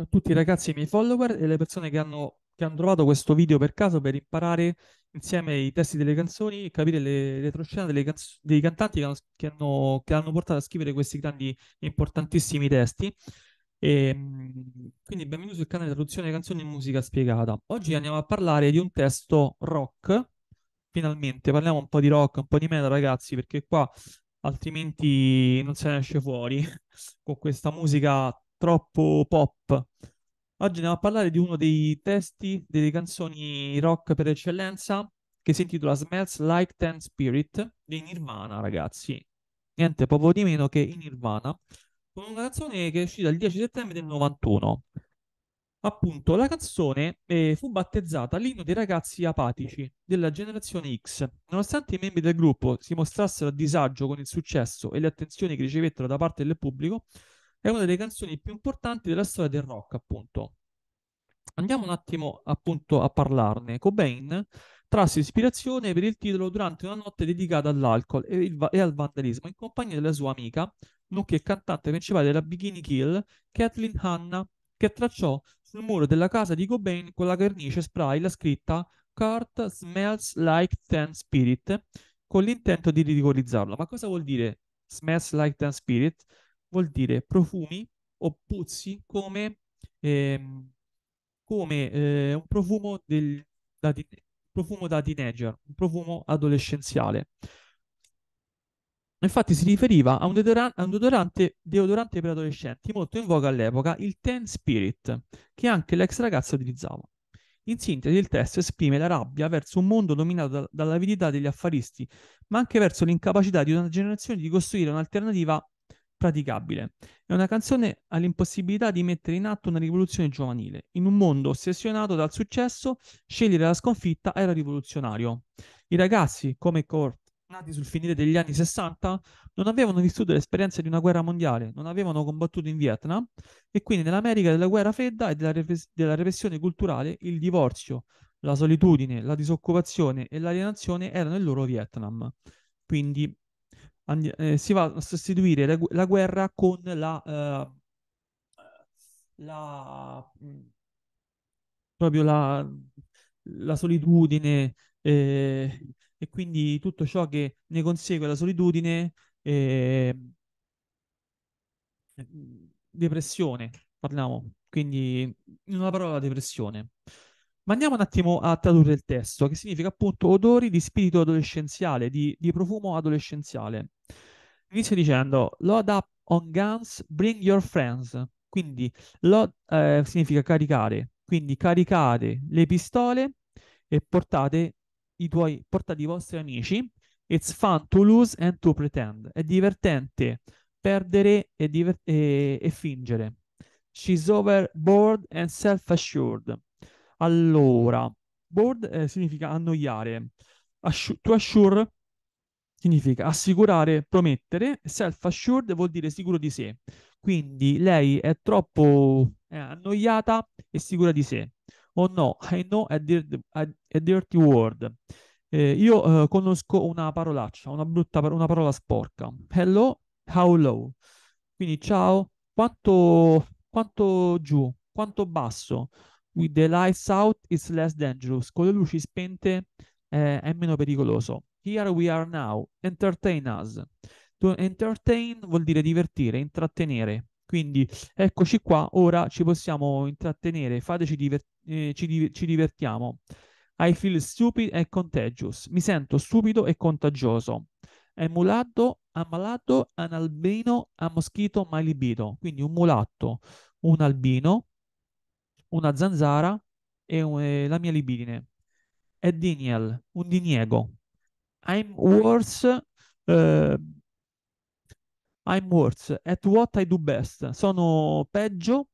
tra tutti i ragazzi, i miei follower e le persone che hanno, che hanno trovato questo video per caso per imparare insieme i testi delle canzoni e capire le retroscena canz- dei cantanti che hanno, che, hanno, che hanno, portato a scrivere questi grandi e importantissimi testi. E, ehm, quindi benvenuti sul canale Traduzione Canzoni e Musica Spiegata. Oggi andiamo a parlare di un testo rock. Finalmente parliamo un po' di rock, un po' di meta, ragazzi, perché qua altrimenti non se ne esce fuori con questa musica troppo pop. Oggi andiamo a parlare di uno dei testi delle canzoni rock per eccellenza che si intitola Smells Like Ten Spirit di Nirvana, ragazzi. Niente poco di meno che in Nirvana, con una canzone che è uscita il 10 settembre del 91. Appunto, la canzone eh, fu battezzata l'inno dei ragazzi apatici della generazione X. Nonostante i membri del gruppo si mostrassero a disagio con il successo e le attenzioni che ricevettero da parte del pubblico, è una delle canzoni più importanti della storia del rock, appunto. Andiamo un attimo appunto a parlarne. Cobain trasse ispirazione per il titolo durante una notte dedicata all'alcol e, il, e al vandalismo in compagnia della sua amica, nonché cantante principale della Bikini Kill, Kathleen Hanna, che tracciò sul muro della casa di Cobain con la vernice spray la scritta Cart Smells Like Ten Spirit con l'intento di ridicolizzarlo. Ma cosa vuol dire Smells Like Ten Spirit? vuol dire profumi o puzzi come, ehm, come eh, un profumo, del, da, profumo da teenager, un profumo adolescenziale. Infatti si riferiva a un, deodorante, a un deodorante, deodorante, per adolescenti molto in voga all'epoca, il Ten Spirit, che anche l'ex ragazza utilizzava. In sintesi, il testo esprime la rabbia verso un mondo dominato dall'avidità degli affaristi, ma anche verso l'incapacità di una generazione di costruire un'alternativa praticabile. È una canzone all'impossibilità di mettere in atto una rivoluzione giovanile. In un mondo ossessionato dal successo, scegliere la sconfitta era rivoluzionario. I ragazzi, come Kurt, nati sul finire degli anni 60, non avevano vissuto l'esperienza di una guerra mondiale, non avevano combattuto in Vietnam e quindi nell'America della guerra fredda e della, repres- della repressione culturale il divorzio, la solitudine, la disoccupazione e l'alienazione erano il loro Vietnam. Quindi and- eh, si va a sostituire la, la guerra con la, eh, la mm, proprio la, la solitudine eh, e quindi tutto ciò che ne consegue la solitudine eh, mm, depressione parliamo quindi in una parola depressione ma andiamo un attimo a tradurre il testo, che significa appunto odori di spirito adolescenziale, di, di profumo adolescenziale. Inizia dicendo, load up on guns, bring your friends. Quindi load eh, significa caricare, quindi caricate le pistole e portate i, tuoi, portate i vostri amici. It's fun to lose and to pretend. È divertente perdere e, diver- e, e fingere. She's overboard and self-assured allora, board eh, significa annoiare. Assu- to assure significa assicurare, promettere. Self-assured vuol dire sicuro di sé. Quindi lei è troppo eh, annoiata e sicura di sé. oh no, I know a, dir- a-, a dirty word. Eh, io eh, conosco una parolaccia, una brutta par- una parola sporca. Hello, how low? Quindi ciao, quanto, quanto giù, quanto basso, with the lights out is less dangerous, con le luci spente eh, è meno pericoloso. Here we are now, entertain us. To entertain vuol dire divertire, intrattenere. Quindi eccoci qua, ora ci possiamo intrattenere, fateci diver- eh, ci, div- ci divertiamo. I feel stupid and contagious. Mi sento stupido e contagioso. È mulatto, ammalato, un albino, un moschito, mai libido. Quindi un mulatto, un albino, una zanzara e un- eh, la mia libidine. È Daniel, un diniego. I'm worse, eh, I'm worse at what I do best. Sono peggio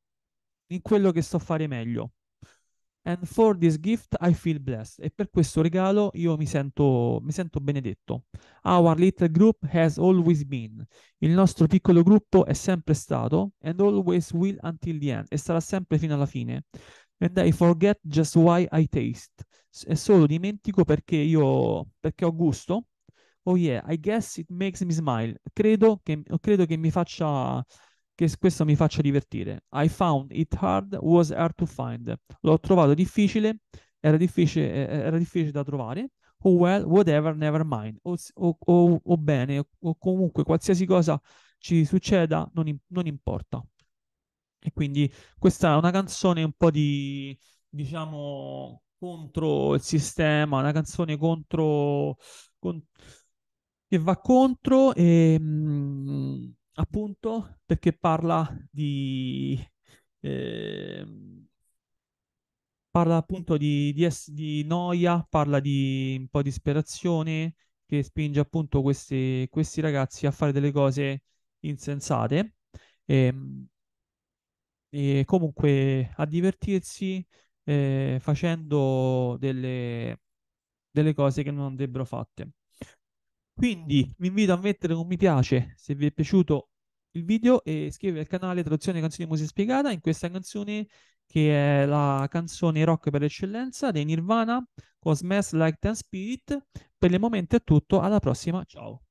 in quello che so fare meglio. And for this gift I feel blessed. E per questo regalo io mi sento, mi sento benedetto. Our little group has always been. Il nostro piccolo gruppo è sempre stato and always will until the end e sarà sempre fino alla fine. And I forget just why I taste. E solo dimentico perché io perché ho gusto. Oh yeah, I guess it makes me smile. Credo che, credo che mi faccia che questo mi faccia divertire. I found it hard, was hard to find. L'ho trovato difficile, era difficile, eh, eh, era difficile da trovare. O oh well, whatever, never mind. O, o, o, o bene, o comunque qualsiasi cosa ci succeda, non, non importa. E quindi questa è una canzone un po' di, diciamo, contro il sistema, una canzone contro... Con... che va contro e... Mh, mm, appunto perché parla di... Eh, parla appunto di, di, di, noia, parla di un po' di disperazione, che spinge appunto questi, questi ragazzi a fare delle cose insensate e, ehm, e comunque a divertirsi eh, facendo delle, delle cose che non andrebbero fatte. Quindi vi invito a mettere un mi piace se vi è piaciuto il video e iscrivervi al canale Traduzione Canzoni Musica Spiegata in questa canzone che è la canzone rock per eccellenza dei Nirvana con Smash Like Ten Spirit. Per il momento è tutto, alla prossima, ciao!